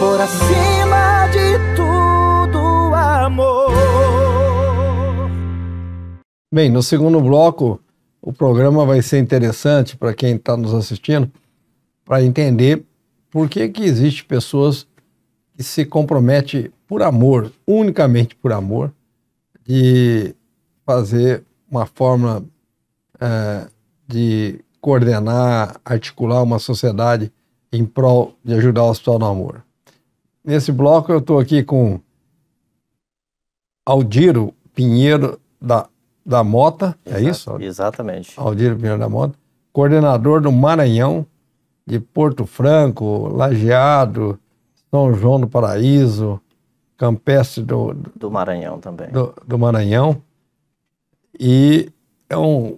por acima de tudo, amor. Bem, no segundo bloco, o programa vai ser interessante para quem está nos assistindo, para entender por que, que existe pessoas que se comprometem por amor, unicamente por amor, de fazer uma forma é, de coordenar, articular uma sociedade em prol de ajudar o hospital no amor. Nesse bloco eu estou aqui com Aldiro Pinheiro da, da Mota, é Exato, é isso? Exatamente. Aldiro Pinheiro da Mota, coordenador do Maranhão, de Porto Franco, Lajeado, São João do Paraíso, Campestre do... Do Maranhão também. Do, do Maranhão. E é um,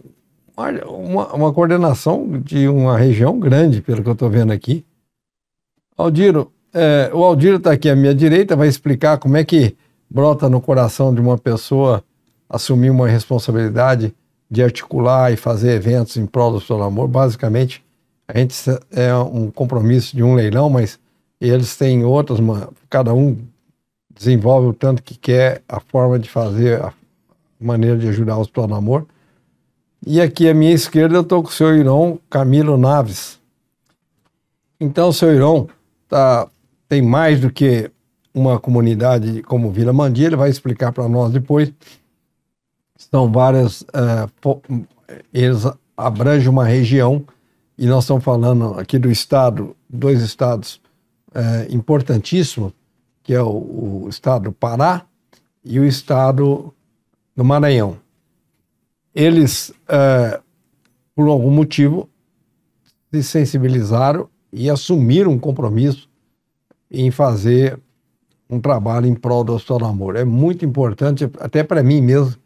uma, uma coordenação de uma região grande, pelo que eu estou vendo aqui. Aldiro, é, o Aldir está aqui à minha direita, vai explicar como é que brota no coração de uma pessoa assumir uma responsabilidade de articular e fazer eventos em prol do seu amor. Basicamente, a gente é um compromisso de um leilão, mas eles têm outras, cada um desenvolve o tanto que quer a forma de fazer, a maneira de ajudar o seu amor. E aqui à minha esquerda eu estou com o seu irmão Camilo Naves. Então, seu irmão está tem mais do que uma comunidade como Vila Mandia, ele vai explicar para nós depois. São várias. Uh, eles abrangem uma região, e nós estamos falando aqui do estado, dois estados uh, é, importantíssimos, que é o, o estado do Pará e o estado do Maranhão. Eles, uh, por algum motivo, se sensibilizaram e assumiram um compromisso em fazer um trabalho em prol do seu amor. É muito importante, até para mim mesmo,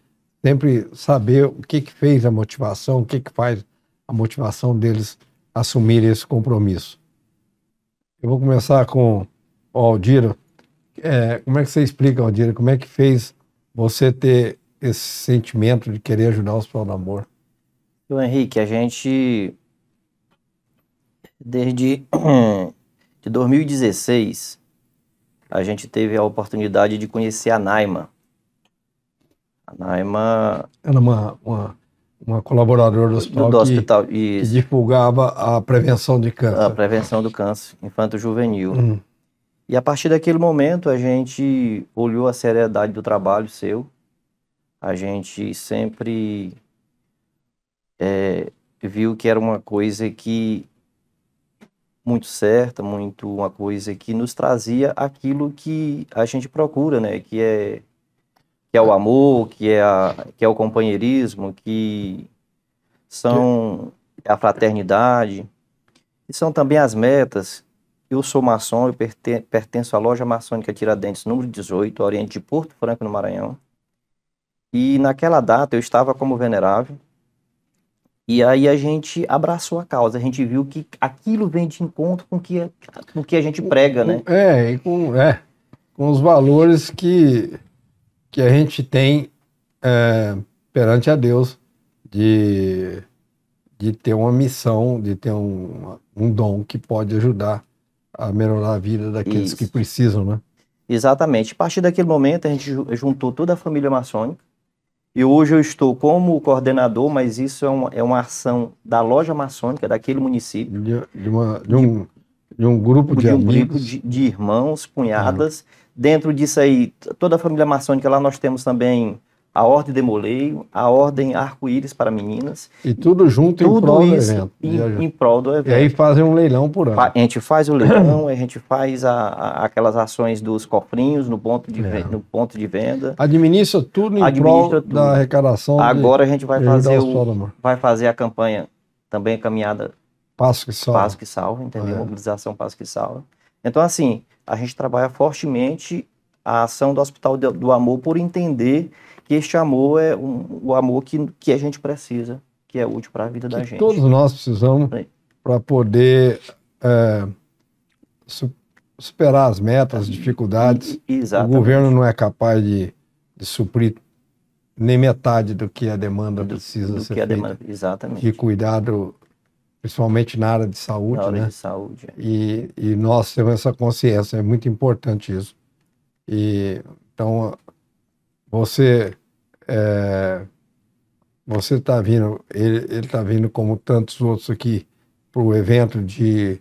sempre saber o que, que fez a motivação, o que, que faz a motivação deles assumir esse compromisso. Eu vou começar com o Aldira. É, como é que você explica, Aldira como é que fez você ter esse sentimento de querer ajudar o seu namoro? Então, Henrique, a gente desde de 2016, a gente teve a oportunidade de conhecer a Naima. A Naima... Era é uma, uma, uma colaboradora do hospital, do, do hospital que, que, divulgava a prevenção de câncer. A prevenção do câncer infanto-juvenil. Hum. E a partir daquele momento, a gente olhou a seriedade do trabalho seu. A gente sempre é, viu que era uma coisa que muito certa, muito uma coisa que nos trazia aquilo que a gente procura, né? Que é que é o amor, que é a, que é o companheirismo, que são a fraternidade e são também as metas. Eu sou maçom, eu pertenço à loja maçônica Tiradentes, número 18, Oriente de Porto Franco, no Maranhão. E naquela data eu estava como venerável e aí a gente abraçou a causa, a gente viu que aquilo vem de encontro com que, o que a gente prega, né? É, e com, é, com os valores que, que a gente tem é, perante a Deus de, de ter uma missão, de ter um, um dom que pode ajudar a melhorar a vida daqueles Isso. que precisam, né? Exatamente. A partir daquele momento a gente juntou toda a família maçônica, e hoje eu estou como coordenador, mas isso é, um, é uma ação da loja maçônica daquele município. De, de, uma, de um, de um grupo de, de um Grupo de, irmãos, punhadas. Ah. Uhum. Dentro disso aí, toda a família maçônica lá nós temos também a Ordem Demoleio, a Ordem Arco-Íris para Meninas. E tudo junto tudo né? em prol do evento. Em, em prol do evento. E aí fazem um leilão por ano. A gente faz o leilão, a gente faz a, a, aquelas ações dos cofrinhos no ponto de, é. no ponto de venda. Administra tudo em Administra prol tudo. da arrecadação. Agora de, a gente vai fazer, o, vai fazer a campanha também a caminhada Passo que Salva. Passo que Salva, entendeu? É. Mobilização Passo que Salva. Então, assim, a gente trabalha fortemente a ação do Hospital do Amor por entender porque este amor é um, o amor que, que a gente precisa, que é útil para a vida que da gente. Todos nós precisamos para poder é, su superar as metas, as dificuldades. E, o governo não é capaz de, de suprir nem metade do que a demanda do, precisa do ser que a Demanda, exatamente. De cuidado, principalmente na área de saúde, na área né? de saúde. É. E, e nós temos essa consciência, é muito importante isso. E, então, você é, você está vindo, ele está vindo como tantos outros aqui para o evento de,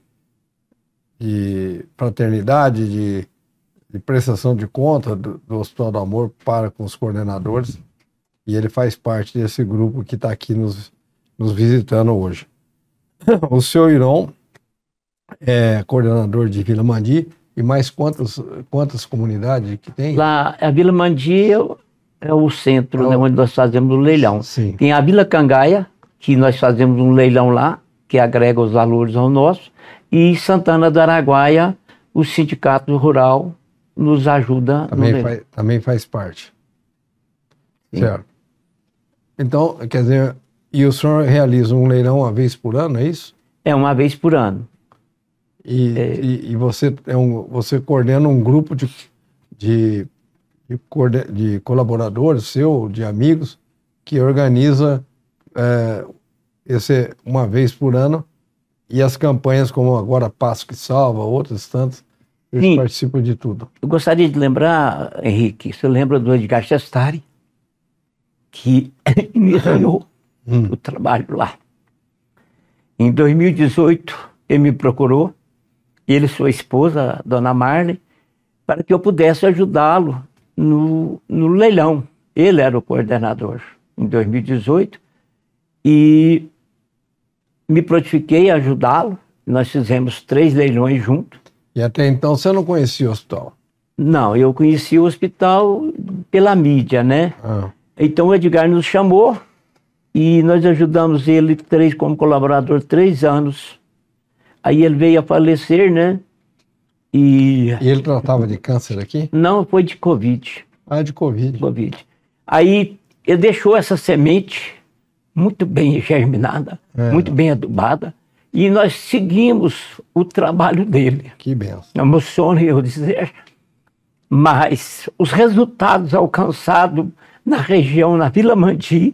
de fraternidade, de, de prestação de conta do, do, Hospital do Amor para com os coordenadores e ele faz parte desse grupo que está aqui nos, nos visitando hoje. O senhor Irão é coordenador de Vila Mandi, e mais quantas, quantas comunidades que tem? Lá, a Vila Mandia é, é o centro é né, onde nós fazemos o leilão. Sim. Tem a Vila Cangaia, que nós fazemos um leilão lá, que agrega os valores ao nosso, e Santana do Araguaia, o sindicato rural nos ajuda. Também, no faz, também faz parte. Sim. Certo. Então, quer dizer, e o senhor realiza um leilão uma vez por ano, é isso? É uma vez por ano. E, é... e, e, você, é um, você coordena um grupo de, de, de, de colaboradores seu, de amigos, que organiza é, esse uma vez por ano e as campanhas como agora Passo que Salva, outras tantas, eles Sim. participam de tudo. Eu gostaria de lembrar, Henrique, você lembra do Edgar Chastari, que iniciou hum. o trabalho lá. Em 2018, ele me procurou ele e sua esposa, Dona Marley, para que eu pudesse ajudá-lo no, no leilão. Ele era o coordenador em 2018 e me prontifiquei a ajudá-lo. Nós fizemos três leilões juntos. E até então você não conhecia o hospital? Não, eu conheci o hospital pela mídia, né? Ah. Então o Edgar nos chamou e nós ajudamos ele três como colaborador três anos Aí ele veio a falecer, né? E... e ele tratava de câncer aqui? Não, foi de Covid. Ah, de Covid. Covid. Aí ele deixou essa semente muito bem germinada, é. muito bem adubada, e nós seguimos o trabalho dele. Que benção. Emociona eu dizer, mas os resultados alcançados na região, na Vila Mandi,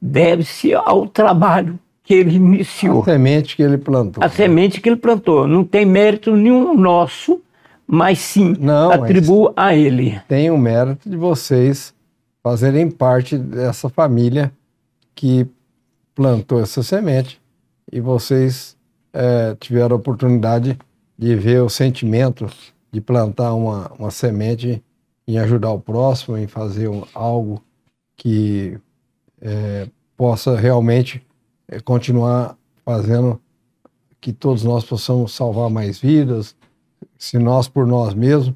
deve-se ao trabalho que ele iniciou. A semente que ele plantou. A né? semente que ele plantou. Não tem mérito nenhum nosso, mas sim Não, atribuo a ele. Tem o mérito de vocês fazerem parte dessa família que plantou essa semente e vocês é, tiveram a oportunidade de ver o sentimento de plantar uma, uma semente em ajudar o próximo, em fazer um, algo que é, possa realmente é, continuar fazendo que todos nós possamos salvar mais vidas, se nós por nós mesmos,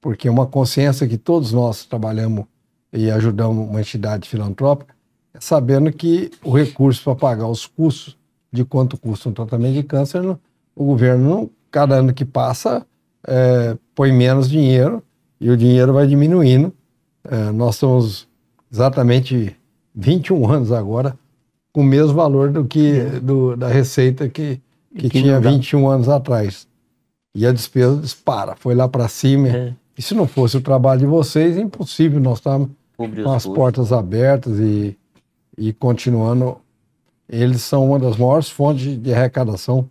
porque é uma consciência que todos nós trabalhamos e ajudamos uma entidade filantrópica, é sabendo que o recurso para pagar os custos de quanto custa um tratamento de câncer, o governo, cada ano que passa, é, põe menos dinheiro e o dinheiro vai diminuindo. É, nós estamos exatamente 21 anos agora com o mesmo valor do que do, da receita que, que, que tinha 21 anos atrás. E a despesa dispara, foi lá para cima. É. E se não fosse o trabalho de vocês, impossível nós estávamos com as portas abertas e, e continuando. Eles são uma das maiores fontes de arrecadação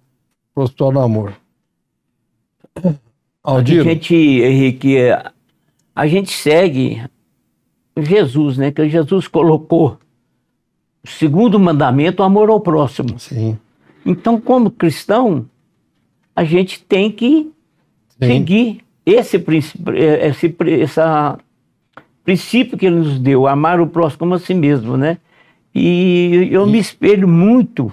para o Hospital do Amor. Aldir. A gente, Henrique, a gente segue Jesus, né? Que Jesus colocou segundo mandamento, o amor ao próximo. Sim. Então, como cristão, a gente tem que Sim. seguir esse, princípio, é, esse essa princípio que ele nos deu, amar o próximo como a si mesmo, né? E eu me espelho muito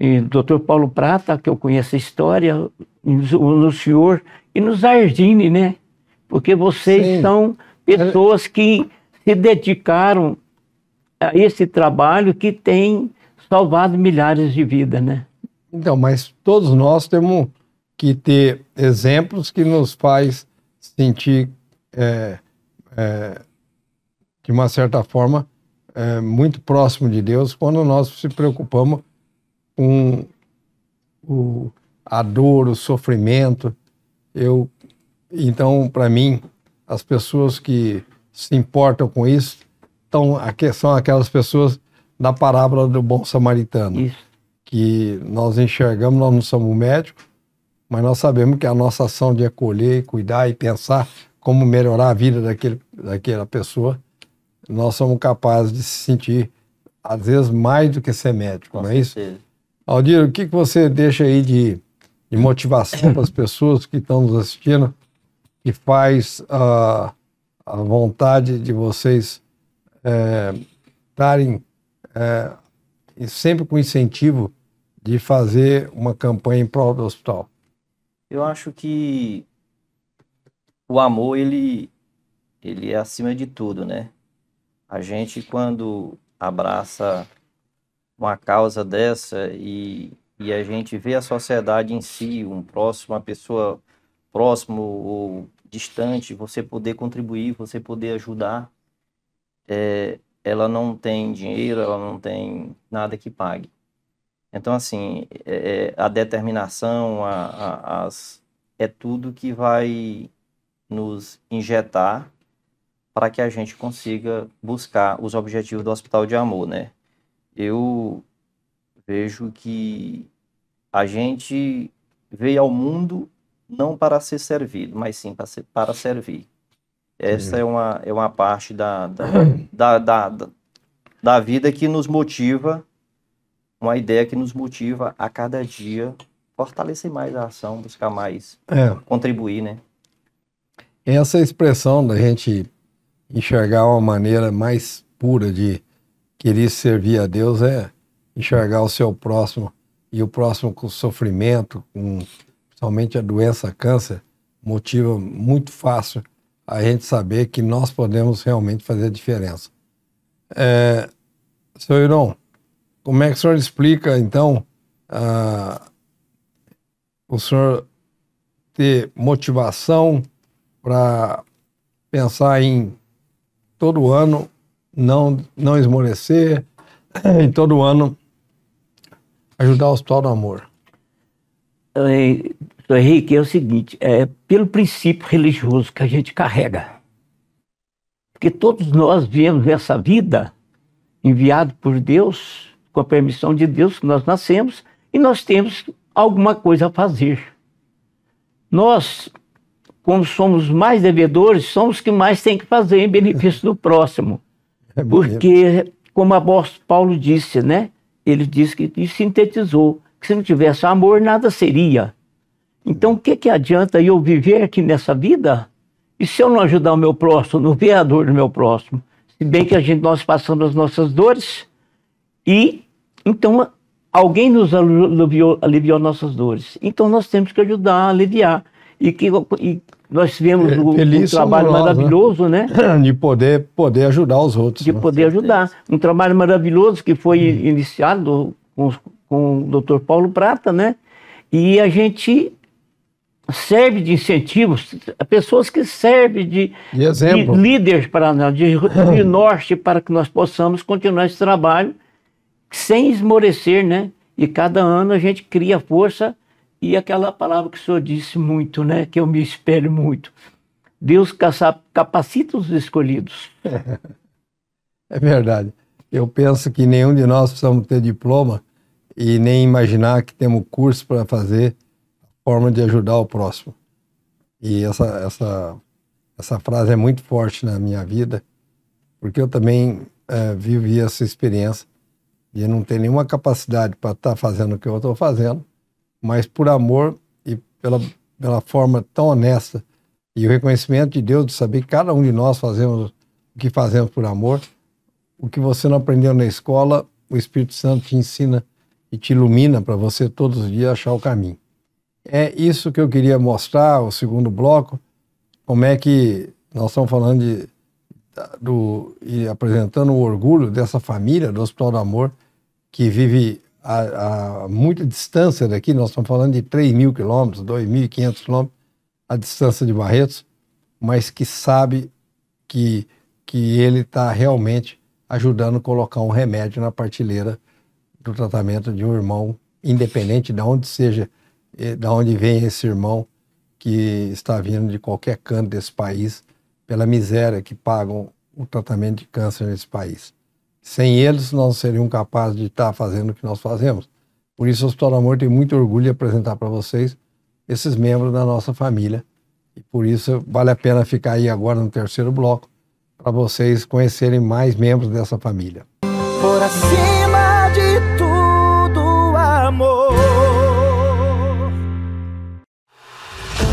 em Dr. Paulo Prata, que eu conheço a história, no senhor e no Zardini, né? Porque vocês Sim. são pessoas que se dedicaram esse trabalho que tem salvado milhares de vidas, né? Então, mas todos nós temos que ter exemplos que nos faz sentir, é, é, de uma certa forma, é, muito próximo de Deus quando nós se preocupamos com o, a dor, o sofrimento. Eu, então, para mim, as pessoas que se importam com isso então, são aquelas pessoas da parábola do bom samaritano. Isso. Que nós enxergamos, nós não somos médicos, mas nós sabemos que a nossa ação de acolher, cuidar e pensar como melhorar a vida daquele, daquela pessoa, nós somos capazes de se sentir, às vezes, mais do que ser médico, Com não certeza. é isso? Aldir, o que, que você deixa aí de, de motivação para as pessoas que estão nos assistindo, que faz uh, a vontade de vocês é, estarem é, é, sempre com incentivo de fazer uma campanha em prol do hospital? Eu acho que o amor, ele, ele é acima de tudo, né? A gente, quando abraça uma causa dessa e, e a gente vê a sociedade em si, um próximo, uma pessoa próximo ou distante, você poder contribuir, você poder ajudar, é, ela não tem dinheiro, ela não tem nada que pague. Então, assim, é, é a determinação, a, a, as, é tudo que vai nos injetar para que a gente consiga buscar os objetivos do Hospital de Amor, né? Eu vejo que a gente veio ao mundo não para ser servido, mas sim para, ser, para servir. Essa é uma, é uma parte da da, da, da, da, da vida que nos motiva, uma ideia que nos motiva a cada dia fortalecer mais a ação, buscar mais, é. contribuir, né? Essa expressão da gente enxergar uma maneira mais pura de querer servir a Deus é enxergar o seu próximo e o próximo com sofrimento, com, principalmente a doença câncer, motiva muito fácil a gente saber que nós podemos realmente fazer a diferença. É, seu Iron, como é que o senhor explica, então, a, o senhor ter motivação para pensar em todo ano não, não esmorecer e todo ano ajudar o Hospital do Amor? Então, Henrique, é o seguinte, é pelo princípio religioso que a gente carrega. Porque todos nós viemos nessa vida enviado por Deus, com a permissão de Deus, que nós nascemos e nós temos alguma coisa a fazer. Nós, como somos mais devedores, somos que mais tem que fazer em benefício do próximo. É Porque, como o apóstolo Paulo disse, né? Ele disse que e sintetizou que se não tivesse amor, nada seria. Então, o que, que adianta eu viver aqui nessa vida e se eu não ajudar o meu próximo, não ver a dor do meu próximo? Se bem que a gente, nós passamos as nossas dores e então alguém nos aliviou, aliviou nossas dores. Então, nós temos que ajudar a aliviar. E, que, e nós tivemos um, um trabalho né? maravilhoso, né? né? De poder, poder ajudar os outros. De né? poder ajudar. Um trabalho maravilhoso que foi hum. iniciado com, com o doutor Paulo Prata, né? E a gente serve de incentivos, pessoas que servem de, de líderes para nós, de, de norte para que nós possamos continuar esse trabalho sem esmorecer, né? E cada ano a gente cria força e aquela palavra que o senhor disse muito, né? Que eu me espelho muito. Deus capacita os escolhidos. É, é verdade. Eu penso que nenhum de nós precisamos ter diploma e nem imaginar que temos curso para fazer forma de ajudar o próximo. E essa, essa, essa frase é muito forte na minha vida, porque eu também é, vivi essa experiência de não ter nenhuma capacidade para estar tá fazendo o que eu estou fazendo, mas por amor e pela, pela forma tão honesta e o reconhecimento de Deus de saber que cada um de nós fazemos o que fazemos por amor, o que você não aprendeu na escola, o Espírito Santo te ensina e te ilumina para você todos os dias achar o caminho. É isso que eu queria mostrar, o segundo bloco, como é que nós estamos falando de, do, e apresentando o orgulho dessa família do Hospital do Amor, que vive a, a muita distância daqui, nós estamos falando de 3 mil quilômetros, 2.500 quilômetros, a distância de Barretos, mas que sabe que, que ele está realmente ajudando a colocar um remédio na partilheira do tratamento de um irmão, independente de onde seja é, da onde vem esse irmão que está vindo de qualquer canto desse país pela miséria que pagam o tratamento de câncer nesse país. Sem eles, não seriam capazes de estar fazendo o que nós fazemos. Por isso, o Hospital do Amor tem muito orgulho de apresentar para vocês esses membros da nossa família. E por isso, vale a pena ficar aí agora no terceiro bloco, para vocês conhecerem mais membros dessa família. Por acima de tudo, amor.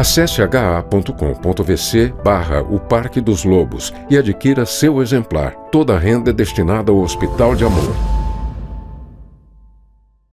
Acesse ha.com.vc barra o Parque dos Lobos e adquira seu exemplar. Toda a renda é destinada ao Hospital de Amor.